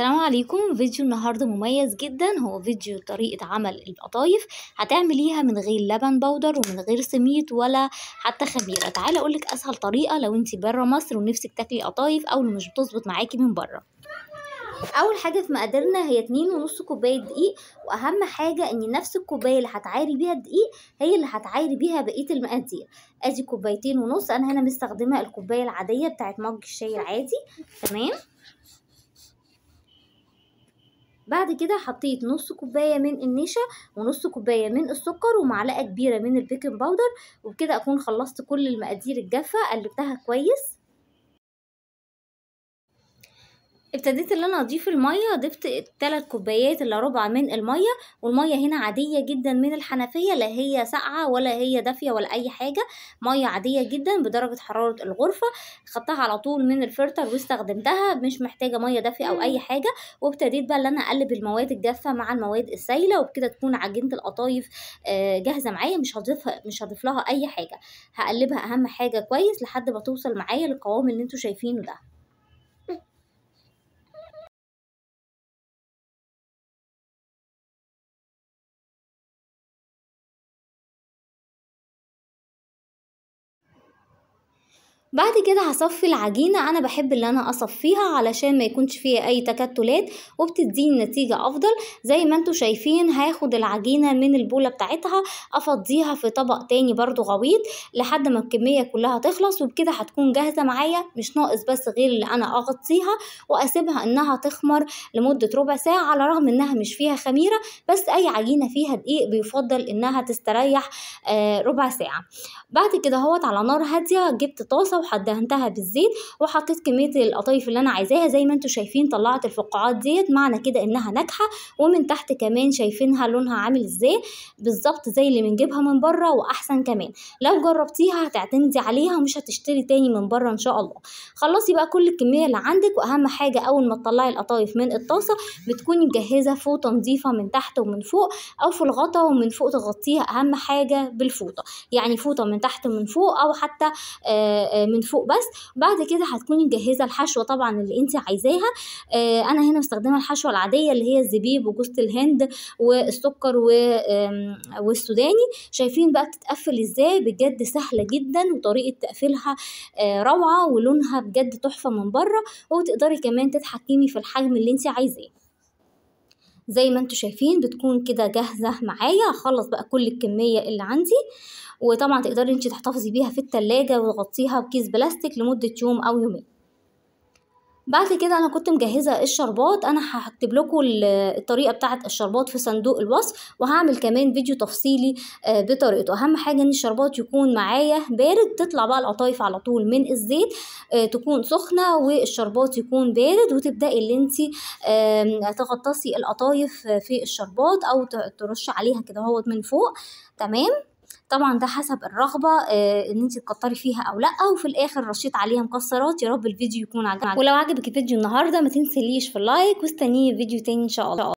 السلام عليكم فيديو النهاردة مميز جدا هو فيديو طريقة عمل القطايف هتعمليها من غير لبن بودر ومن غير سميد ولا حتى خميرة تعالى اقولك اسهل طريقة لو انت بره مصر ونفسك تاكلي قطايف او مش بتظبط معاكي من بره اول حاجه في مقاديرنا هي اتنين ونص كوبايه دقيق واهم حاجه ان نفس الكوبايه اللي هتعايري بيها الدقيق هي اللي هتعايري بيها بقيه المقادير ادي كوبايتين ونص انا هنا مستخدمه الكوبايه العاديه بتاعه مج الشاي العادي تمام بعد كده حطيت نص كوبايه من النشا ونص كوبايه من السكر ومعلقه كبيره من البيكنج باودر وبكده اكون خلصت كل المقادير الجافه قلبتها كويس ابتديت ان انا اضيف الميه ضفت 3 كوبايات الا ربع من الميه والميه هنا عاديه جدا من الحنفيه لا هي ساقعه ولا هي دافيه ولا اي حاجه ميه عاديه جدا بدرجه حراره الغرفه خدتها على طول من الفلتر واستخدمتها مش محتاجه ميه دافيه او اي حاجه وابتديت بقى ان انا اقلب المواد الجافه مع المواد السايله وبكده تكون عجينه القطايف آه، جاهزه معايا مش هضيفها مش هضيف لها اي حاجه هقلبها اهم حاجه كويس لحد ما توصل معايا للقوام اللي انتوا شايفينه ده بعد كده هصفي العجينة أنا بحب اللي أنا أصفيها علشان ما يكونش فيها أي تكتلات وبتديني نتيجة أفضل زي ما انتوا شايفين هاخد العجينة من البولة بتاعتها أفضيها في طبق تاني برضو غويط لحد ما الكمية كلها تخلص وبكده هتكون جاهزة معايا مش ناقص بس غير اللي أنا أغطيها وأسيبها إنها تخمر لمدة ربع ساعة على الرغم إنها مش فيها خميرة بس أي عجينة فيها دقيق بيفضل إنها تستريح آه، ربع ساعة بعد كده هوت على نار هادية جبت طاسة وحدهنتها بالزيت وحطيت كمية القطايف اللي أنا عايزاها زي ما انتم شايفين طلعت الفقاعات ديت معنى كده إنها ناجحة ومن تحت كمان شايفينها لونها عامل ازاي بالظبط زي اللي بنجيبها من بره وأحسن كمان لو جربتيها هتعتمدي عليها ومش هتشتري تاني من بره إن شاء الله خلصي بقى كل الكمية اللي عندك وأهم حاجة أول ما تطلعي القطايف من الطاسة بتكوني مجهزة فوطة نظيفة من تحت ومن فوق أو في الغطا ومن فوق تغطيها أهم حاجة بالفوطة يعني فوطة من تحت ومن فوق أو حتى آه، آه، من فوق بس بعد كده هتكوني مجهزه الحشوه طبعا اللي انت عايزاها آه، انا هنا مستخدمه الحشوه العاديه اللي هي الزبيب وجوز الهند والسكر والسوداني شايفين بقى بتتقفل ازاي بجد سهله جدا وطريقه تقفيلها آه، روعه ولونها بجد تحفه من بره وتقدري كمان تتحكمي في الحجم اللي انت عايزاه زي ما انتوا شايفين بتكون كده جاهزة معايا هخلص بقى كل الكمية اللي عندي وطبعا تقدري انت تحتفظي بيها في التلاجة وتغطيها بكيس بلاستيك لمدة يوم او يومين بعد كده انا كنت مجهزه الشربات انا هكتب لكم الطريقه بتاعه الشربات في صندوق الوصف وهعمل كمان فيديو تفصيلي آه، بطريقته اهم حاجه ان الشربات يكون معايا بارد تطلع بقى القطايف على طول من الزيت آه، تكون سخنه والشربات يكون بارد وتبداي اللي انت تغطسي القطايف في الشربات او ترش عليها كده اهوت من فوق تمام طبعا ده حسب الرغبة آه، ان انت تكتري فيها او لا وفي الاخر رشيت عليها مكسرات يا رب الفيديو يكون عجبك ولو عجبك الفيديو النهاردة ما تنسليش في اللايك واستنيه فيديو تاني ان شاء الله